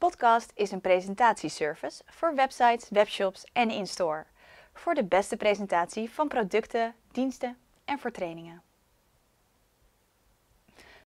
Spotcast is een presentatieservice voor websites, webshops en in-store. Voor de beste presentatie van producten, diensten en voor trainingen.